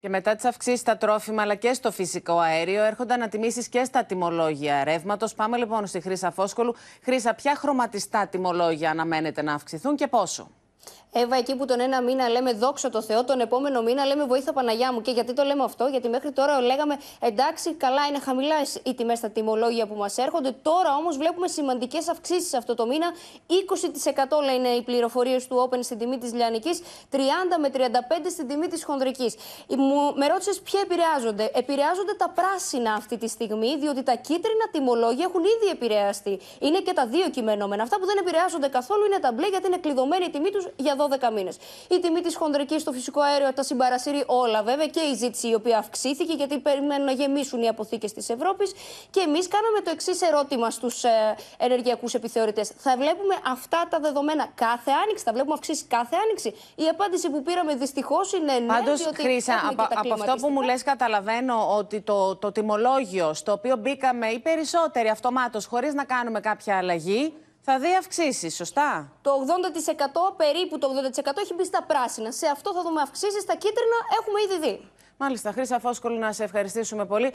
Και μετά τις αυξήσεις στα τρόφιμα αλλά και στο φυσικό αέριο, έρχονταν ανατιμήσει και στα τιμολόγια ρεύματος. Πάμε λοιπόν στη Χρήσα Φόσκολου. Χρήσα, ποια χρωματιστά τιμολόγια αναμένεται να αυξηθούν και πόσο. Εύα, εκεί που τον ένα μήνα λέμε δόξα το Θεό, τον επόμενο μήνα λέμε βοήθεια Παναγιά μου. Και γιατί το λέμε αυτό, γιατί μέχρι τώρα λέγαμε εντάξει, καλά είναι χαμηλά οι τιμές στα τιμολόγια που μας έρχονται. Τώρα όμως βλέπουμε σημαντικές αυξήσεις αυτό το μήνα. 20% λένε οι πληροφορίες του Open στην τιμή της Λιανικής, 30 με 35 στην τιμή της Χονδρικής. Με ρώτησες ποια επηρεάζονται. Επηρεάζονται τα πράσινα αυτή τη στιγμή, διότι τα κίτρινα τιμολόγια έχουν ήδη επηρεαστεί. Είναι και τα δύο κειμενόμενα. Αυτά που δεν επηρεάζονται καθόλου είναι τα μπλε, γιατί είναι κλειδωμένη η τιμή τους για 12 μήνες. Η τιμή της χοντρική στο φυσικό αέριο τα συμπαρασύρει όλα βέβαια και η ζήτηση η οποία αυξήθηκε γιατί περιμένουν να γεμίσουν οι αποθήκες της Ευρώπης. Και εμείς κάναμε το εξής ερώτημα στους ε, ενεργειακούς επιθεωρητές. Θα βλέπουμε αυτά τα δεδομένα κάθε άνοιξη, θα βλέπουμε αυξήσεις κάθε άνοιξη. Η απάντηση που πήραμε δυστυχώς είναι ναι. Πάντως, Χρήσα, από, αυτό που μου λες, καταλαβαίνω ότι το, το τιμολόγιο στο οποίο μπήκαμε οι περισσότεροι αυτομάτως χωρίς να κάνουμε κάποια αλλαγή θα δει αυξήσεις, σωστά. Το 80% περίπου το 80% έχει μπει στα πράσινα. Σε αυτό θα δούμε αυξήσεις. Στα κίτρινα έχουμε ήδη δει. Μάλιστα, Χρήσα Φόσκολη, να σε ευχαριστήσουμε πολύ.